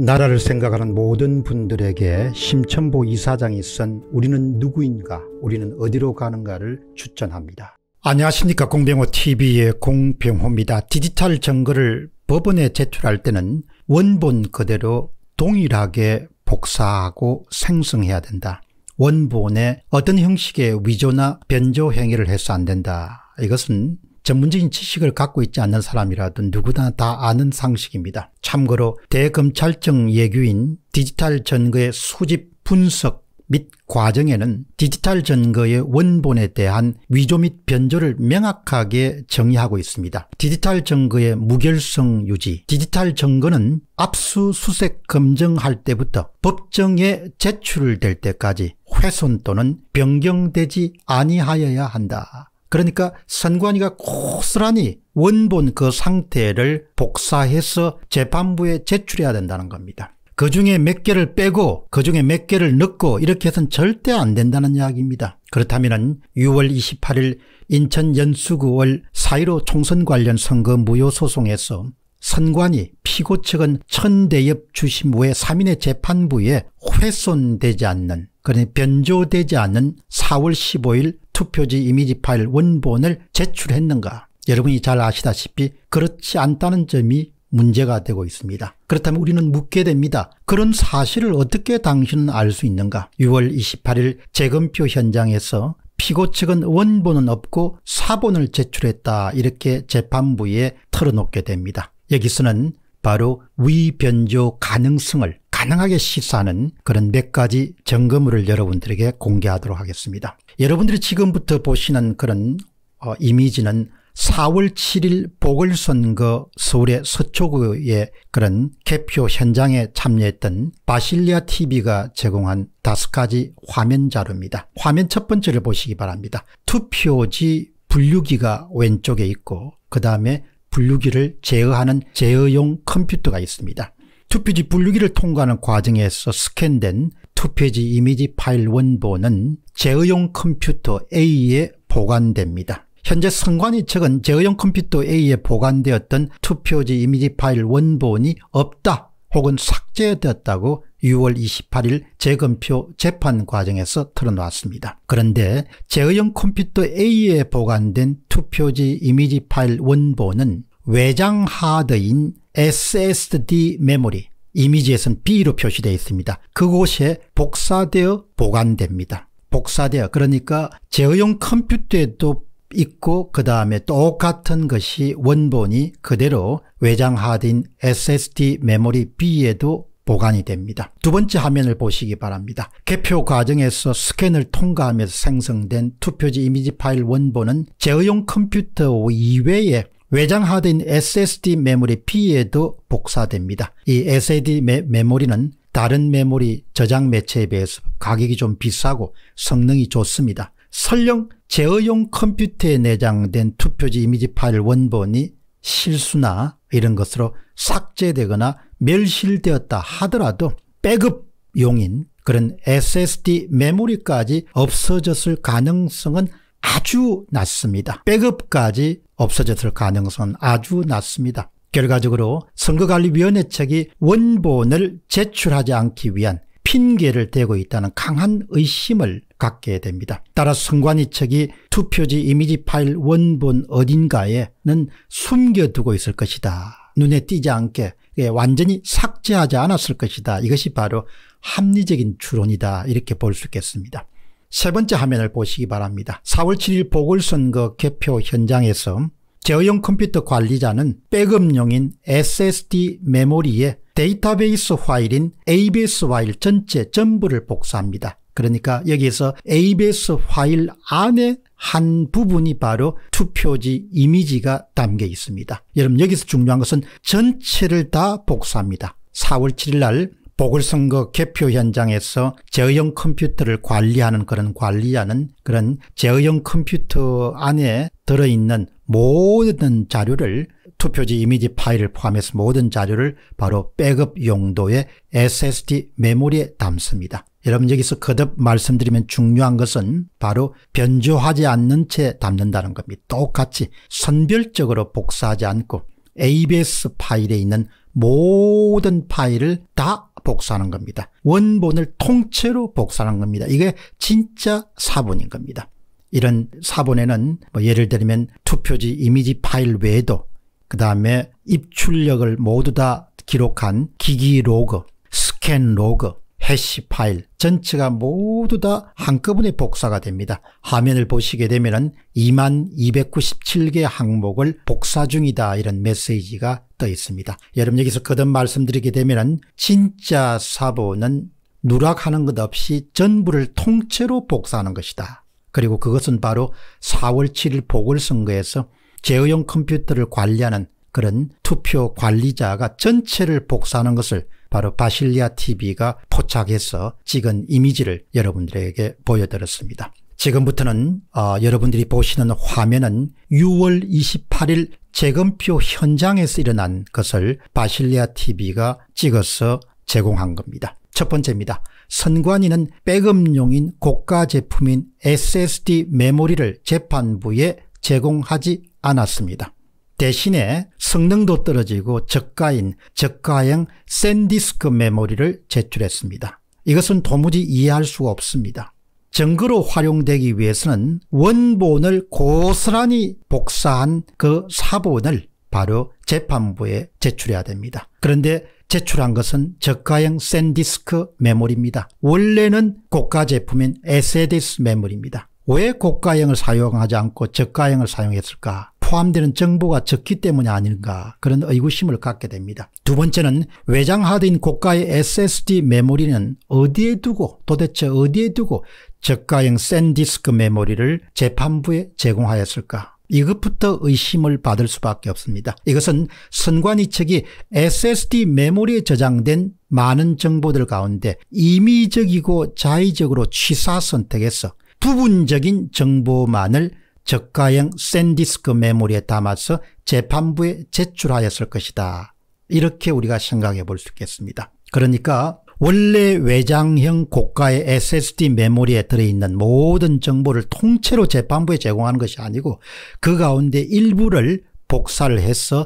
나라를 생각하는 모든 분들에게 심천보 이사장이 쓴 우리는 누구인가 우리는 어디로 가는가를 추천합니다. 안녕하십니까 공병호TV의 공병호입니다. 디지털 정거를 법원에 제출할 때는 원본 그대로 동일하게 복사하고 생성해야 된다. 원본에 어떤 형식의 위조나 변조 행위를 해서 안 된다. 이것은 전문적인 지식을 갖고 있지 않는 사람이라도 누구나 다 아는 상식입니다. 참고로 대검찰청 예규인 디지털 전거의 수집 분석 및 과정에는 디지털 전거의 원본에 대한 위조 및 변조를 명확하게 정의하고 있습니다. 디지털 전거의 무결성 유지 디지털 전거는 압수수색 검증할 때부터 법정에 제출될 때까지 훼손 또는 변경되지 아니하여야 한다. 그러니까 선관위가 고스란히 원본 그 상태를 복사해서 재판부에 제출해야 된다는 겁니다. 그 중에 몇 개를 빼고 그 중에 몇 개를 넣고 이렇게 해서는 절대 안 된다는 이야기입니다. 그렇다면 6월 28일 인천 연수구월 4.15 총선 관련 선거 무효 소송에서 선관위 피고 측은 천대엽 주심 후에 3인의 재판부에 훼손되지 않는 그러니 변조되지 않는 4월 15일 투표지 이미지 파일 원본을 제출했는가 여러분이 잘 아시다시피 그렇지 않다는 점이 문제가 되고 있습니다. 그렇다면 우리는 묻게 됩니다. 그런 사실을 어떻게 당신은 알 수 있는가 6월 28일 재검표 현장에서 피고 측은 원본은 없고 사본을 제출했다 이렇게 재판부에 털어놓게 됩니다. 여기서는 바로 위변조 가능성을 가능하게 시사하는 그런 몇 가지 점검을 여러분들에게 공개하도록 하겠습니다. 여러분들이 지금부터 보시는 그런 어, 이미지는 4월 7일 보궐선거 서울의 서초구의 그런 개표 현장에 참여했던 바실리아 TV가 제공한 다섯 가지 화면 자료입니다. 화면 첫 번째를 보시기 바랍니다. 투표지 분류기가 왼쪽에 있고 그 다음에 분류기를 제어하는 제어용 컴퓨터가 있습니다. 투표지 분류기를 통과하는 과정에서 스캔된 투표지 이미지 파일 원본은 제어용 컴퓨터 A에 보관됩니다. 현재 선관위 측은 제어용 컴퓨터 A에 보관되었던 투표지 이미지 파일 원본이 없다 혹은 삭제되었다고 6월 28일 재검표 재판 과정에서 털어놓습니다 그런데 제어용 컴퓨터 A에 보관된 투표지 이미지 파일 원본은 외장 하드인 SSD 메모리 이미지에서는 B로 표시되어 있습니다. 그곳에 복사되어 보관됩니다. 복사되어 그러니까 제어용 컴퓨터에도 있고 그 다음에 똑같은 것이 원본이 그대로 외장 하드인 SSD 메모리 B에도 보관이 됩니다. 두 번째 화면을 보시기 바랍니다. 개표 과정에서 스캔을 통과하면서 생성된 투표지 이미지 파일 원본은 제어용 컴퓨터 이외에 외장 하드인 SSD 메모리 P에도 복사됩니다. 이 SSD 메, 모리는 다른 메모리 저장 매체에 비해서 가격이 좀 비싸고 성능이 좋습니다. 설령 제어용 컴퓨터에 내장된 투표지 이미지 파일 원본이 실수나 이런 것으로 삭제되거나 멸실되었다 하더라도 백업용인 그런 SSD 메모리까지 없어졌을 가능성은 아주 낮습니다. 백업까지 없어졌을 가능성은 아주 낮습니다. 결과적으로 선거관리위원회 측이 원본을 제출하지 않기 위한 핑계를 대고 있다는 강한 의심을 갖게 됩니다. 따라 선관위 측이 투표지 이미지 파일 원본 어딘가에는 숨겨두고 있을 것이다. 눈에 띄지 않게 예, 완전히 삭제하지 않았을 것이다. 이것이 바로 합리적인 추론이다. 이렇게 볼 수 있겠습니다. 세 번째 화면을 보시기 바랍니다. 4월 7일 보궐선거 개표 현장에서 제어용 컴퓨터 관리자는 백업용인 SSD 메모리에 데이터베이스 파일인 ABS 파일 전체 전부를 복사합니다. 그러니까 여기에서 ABS 파일 안에 한 부분이 바로 투표지 이미지가 담겨 있습니다. 여러분 여기서 중요한 것은 전체를 다 복사합니다. 4월 7일 날 보궐선거 개표 현장에서 제어형 컴퓨터를 관리하는 그런 관리하는 그런 제어형 컴퓨터 안에 들어있는 모든 자료를 투표지 이미지 파일을 포함해서 모든 자료를 바로 백업 용도의 SSD 메모리에 담습니다. 여러분 여기서 거듭 말씀드리면 중요한 것은 바로 변조하지 않는 채 담는다는 겁니다. 똑같이 선별적으로 복사하지 않고 ABS 파일에 있는 모든 파일을 다 복사하는 겁니다. 원본을 통째로 복사하는 겁니다. 이게 진짜 사본인 겁니다. 이런 사본에는 뭐 예를 들면 투표지 이미지 파일 외에도 그 다음에 입출력을 모두 다 기록한 기기 로그, 스캔 로그, 해시 파일 전체가 모두 다 한꺼번에 복사가 됩니다. 화면을 보시게 되면 은 2만 297개 항목을 복사 중이다 이런 메시지가 떠 있습니다. 여러분 여기서 거듭 말씀드리게 되면 진짜 사보는 누락하는 것 없이 전부를 통째로 복사하는 것이다. 그리고 그것은 바로 4월 7일 보궐선거에서 제어용 컴퓨터를 관리하는 그런 투표 관리자가 전체를 복사하는 것을 바로 바실리아 TV가 포착해서 찍은 이미지를 여러분들에게 보여드렸습니다. 지금부터는 어, 여러분들이 보시는 화면은 6월 28일 재검표 현장에서 일어난 것을 바실리아 TV가 찍어서 제공한 겁니다. 첫 번째입니다. 선관위는 백업용인 고가 제품인 SSD 메모리를 재판부에 제공하지 않았습니다. 대신에 성능도 떨어지고 저가인 저가형 샌디스크 메모리를 제출했습니다. 이것은 도무지 이해할 수가 없습니다. 증거로 활용되기 위해서는 원본을 고스란히 복사한 그 사본을 바로 재판부에 제출해야 됩니다. 그런데 제출한 것은 저가형 샌디스크 메모리입니다. 원래는 고가 제품인 SDS 스 메모리입니다. 왜 고가형을 사용하지 않고 저가형을 사용했을까? 포함되는 정보가 적기 때문이 아닌가 그런 의구심을 갖게 됩니다. 두 번째는 외장 하드인 고가의 SSD 메모리는 어디에 두고 도대체 어디에 두고 저가형 샌디스크 메모리를 재판부에 제공하였을까 이것부터 의심을 받을 수밖에 없습니다. 이것은 선관위 측이 SSD 메모리에 저장된 많은 정보들 가운데 임의적이고 자의적으로 취사 선택해서 부분적인 정보만을 저가형 샌디스크 메모리에 담아서 재판부에 제출하였을 것이다. 이렇게 우리가 생각해 볼 수 있겠습니다. 그러니까 원래 외장형 고가의 SSD 메모리에 들어있는 모든 정보를 통째로 재판부에 제공하는 것이 아니고 그 가운데 일부를 복사를 해서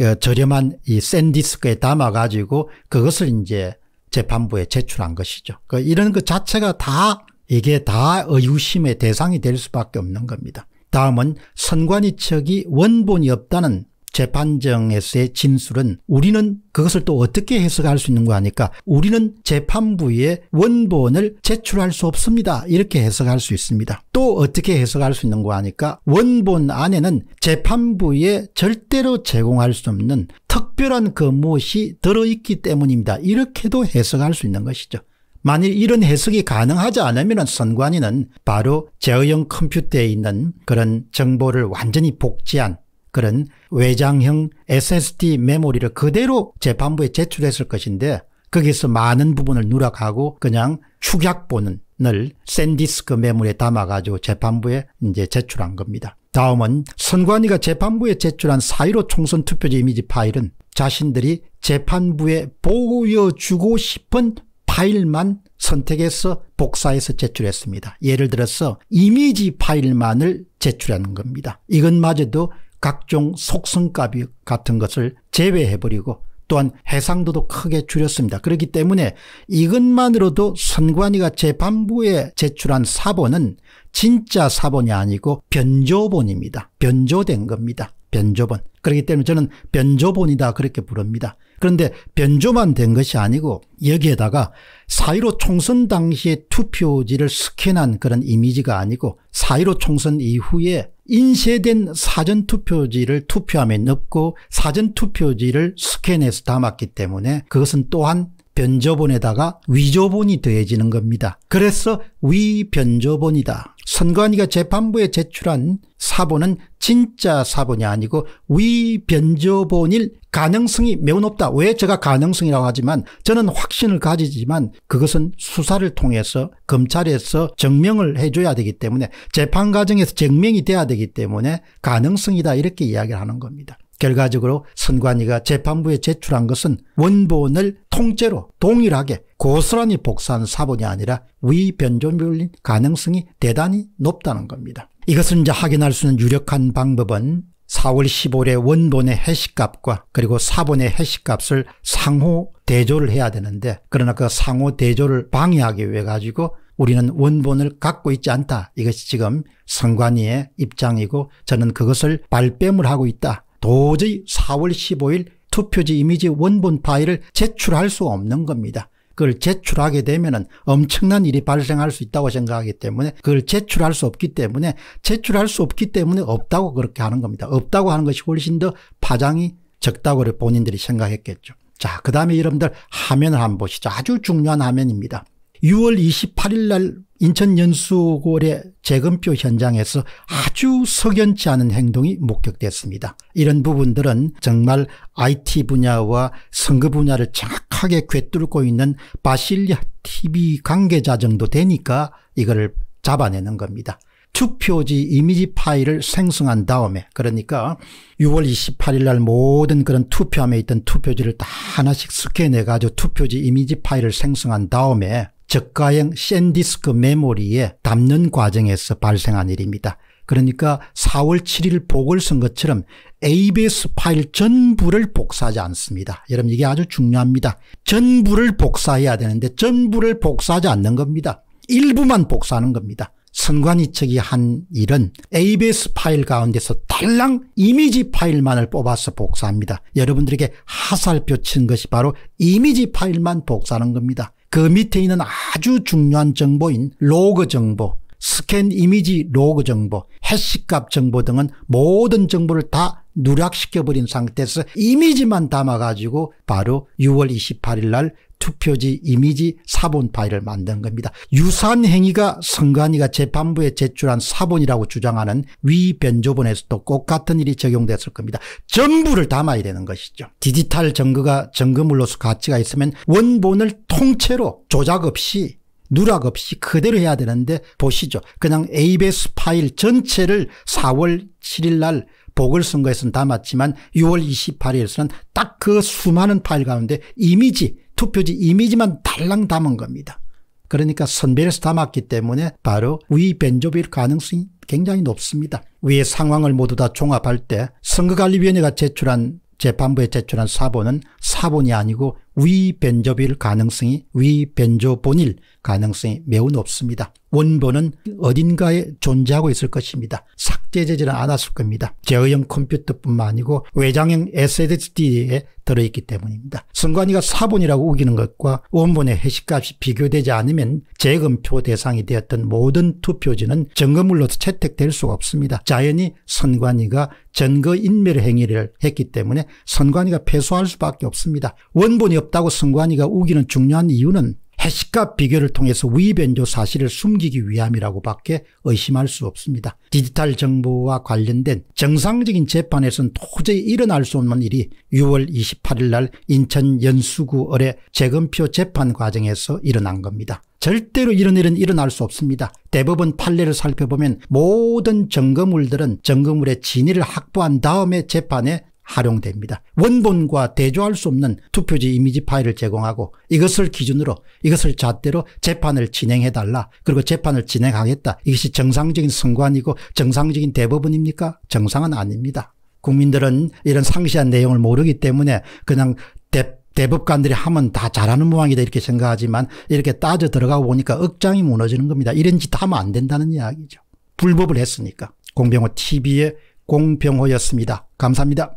어, 저렴한 이 샌디스크에 담아가지고 그것을 이제 재판부에 제출한 것이죠. 그 이런 것 자체가 다 이게 다 의구심의 대상이 될 수밖에 없는 겁니다. 다음은 선관위 측이 원본이 없다는 재판정에서의 진술은 우리는 그것을 또 어떻게 해석할 수 있는가 하니까 우리는 재판부의 원본을 제출할 수 없습니다. 이렇게 해석할 수 있습니다. 또 어떻게 해석할 수 있는가 하니까 원본 안에는 재판부에 절대로 제공할 수 없는 특별한 그 무엇이 들어있기 때문입니다. 이렇게도 해석할 수 있는 것이죠. 만일 이런 해석이 가능하지 않으면 선관위는 바로 제어형 컴퓨터에 있는 그런 정보를 완전히 복제한 그런 외장형 SSD 메모리를 그대로 재판부에 제출했을 것인데 거기서 많은 부분을 누락하고 그냥 축약본을 샌디스크 메모리에 담아가지고 재판부에 이제 제출한 겁니다. 다음은 선관위가 재판부에 제출한 사1로 총선 투표지 이미지 파일은 자신들이 재판부에 보여주고 싶은 파일만 선택해서 복사해서 제출했습니다. 예를 들어서 이미지 파일만을 제출하는 겁니다. 이것마저도 각종 속성값 같은 것을 제외해버리고 또한 해상도도 크게 줄였습니다. 그렇기 때문에 이것만으로도 선관위가 재판부에 제출한 사본은 진짜 사본이 아니고 변조본입니다. 변조된 겁니다. 변조본. 그렇기 때문에 저는 변조본이다 그렇게 부릅니다. 그런데 변조만 된 것이 아니고 여기에다가 사1로 총선 당시의 투표지를 스캔한 그런 이미지가 아니고 사1로 총선 이후에 인쇄된 사전투표지를 투표함에 넣고 사전투표지를 스캔해서 담았기 때문에 그것은 또한 변조본에다가 위조본이 더해지는 겁니다. 그래서 위변조본이다. 선관위가 재판부에 제출한 사본은 진짜 사본이 아니고 위변조본일 가능성이 매우 높다. 왜 제가 가능성이라고 하지만 저는 확신을 가지지만 그것은 수사를 통해서 검찰에서 증명을 해줘야 되기 때문에 재판 과정에서 증명이 돼야 되기 때문에 가능성이다 이렇게 이야기를 하는 겁니다. 결과적으로 선관위가 재판부에 제출한 것은 원본을 통째로 동일하게 고스란히 복사한 사본이 아니라 위변조물인 가능성이 대단히 높다는 겁니다. 이것을 이제 확인할 수 있는 유력한 방법은 4월 15일에 원본의 해시값과 그리고 사본의 해시값을 상호 대조를 해야 되는데 그러나 그 상호 대조를 방해하기 위해 가지고 우리는 원본을 갖고 있지 않다. 이것이 지금 성관이의 입장이고 저는 그것을 발뺌을 하고 있다. 도저히 4월 15일 투표지 이미지 원본 파일을 제출할 수 없는 겁니다. 그걸 제출하게 되면 엄청난 일이 발생할 수 있다고 생각하기 때문에 그걸 제출할 수 없기 때문에 제출할 수 없기 때문에 없다고 그렇게 하는 겁니다. 없다고 하는 것이 훨씬 더 파장이 적다고 본인들이 생각했겠죠. 자, 그 다음에 여러분들 화면을 한번 보시죠. 아주 중요한 화면입니다. 6월 28일 날 인천 연수골의 재검표 현장에서 아주 석연치 않은 행동이 목격됐습니다. 이런 부분들은 정말 IT 분야와 선거 분야를 정확하게 꿰뚫고 있는 바실리아 TV 관계자 정도 되니까 이거 잡아내는 겁니다. 투표지 이미지 파일을 생성한 다음에 그러니까 6월 28일 날 모든 그런 투표함에 있던 투표지를 다 하나씩 스캔해 가지고 투표지 이미지 파일을 생성한 다음에 저가형 샌디스크 메모리에 담는 과정에서 발생한 일입니다. 그러니까 4월 7일 보궐선거처럼 ABS 파일 전부를 복사하지 않습니다. 여러분 이게 아주 중요합니다. 전부를 복사해야 되는데 전부를 복사하지 않는 겁니다. 일부만 복사하는 겁니다. 선관위 측이 한 일은 ABS 파일 가운데서 달랑 이미지 파일만을 뽑아서 복사합니다. 여러분들에게 하살표 친 것이 바로 이미지 파일만 복사하는 겁니다. 그 밑에 있는 아주 중요한 정보인 로그 정보, 스캔 이미지 로그 정보, 해시값 정보 등은 모든 정보를 다 누락시켜버린 상태에서 이미지만 담아가지고 바로 6월 28일 날 투표지 이미지 사본 파일을 만든 겁니다. 유사한 행위가 선관위가 재판부에 제출한 사본이라고 주장하는 위변조본에서도 꼭 같은 일이 적용됐을 겁니다. 전부를 담아야 되는 것이죠. 디지털 증거가 증거물로서 가치가 있으면 원본을 통째로 조작 없이 누락 없이 그대로 해야 되는데 보시죠. 그냥 ABS 파일 전체를 4월 7일 날 보궐선거에서는 담았지만 6월 28일에서는 딱 그 수많은 파일 가운데 이미지 투표지 이미지만 달랑 담은 겁니다. 그러니까 선별해서 담았기 때문에 바로 위벤조일 가능성이 굉장히 높습니다. 위의 상황을 모두 다 종합할 때 선거관리위원회가 제출한 재판부에 제출한 사본은 사본이 아니고 위변조일 가능성이 위변조본일 가능성이 매우 높습니다. 원본은 어딘가에 존재하고 있을 것입니다. 삭제되지는 않았을 겁니다. 제어형 컴퓨터뿐만 아니고 외장형 SSD에 들어있기 때문입니다. 선관위가 사본이라고 우기는 것과 원본의 해시값이 비교되지 않으면 재검표 대상이 되었던 모든 투표지는 증거물로서 채택될 수가 없습니다. 자연히 선관위가 전거인멸 행위를 했기 때문에 선관위가 패소할 수밖에 없습니다. 원본이 없다고 선관위가 우기는 중요한 이유는 해시값 비교를 통해서 위변조 사실을 숨기기 위함이라고 밖에 의심할 수 없습니다. 디지털 정보와 관련된 정상적인 재판에선 도저히 일어날 수 없는 일이 6월 28일 날 인천 연수구 을의 재검표 재판 과정에서 일어난 겁니다. 절대로 이런 일은 일어날 수 없습니다. 대법원 판례를 살펴보면 모든 점거물들은점거물의 진위를 확보한 다음에 재판에 활용됩니다. 원본과 대조할 수 없는 투표지 이미지 파일을 제공하고 이것을 기준으로 이것을 잣대로 재판을 진행해달라 그리고 재판을 진행하겠다. 이것이 정상적인 선관이고 정상적인 대법원입니까? 정상은 아닙니다. 국민들은 이런 상세한 내용을 모르기 때문에 그냥 대, 대법관들이 하면 다 잘하는 모양이다 이렇게 생각하지만 이렇게 따져 들어가 보니까 억장이 무너지는 겁니다. 이런 짓 하면 안 된다는 이야기죠. 불법을 했으니까. 공병호 TV의 공병호였습니다. 감사합니다.